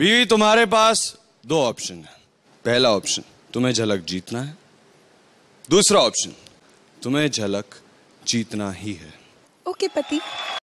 बीवी तुम्हारे पास दो ऑप्शन है पहला ऑप्शन तुम्हें झलक जीतना है दूसरा ऑप्शन तुम्हें झलक जीतना ही है ओके okay, पति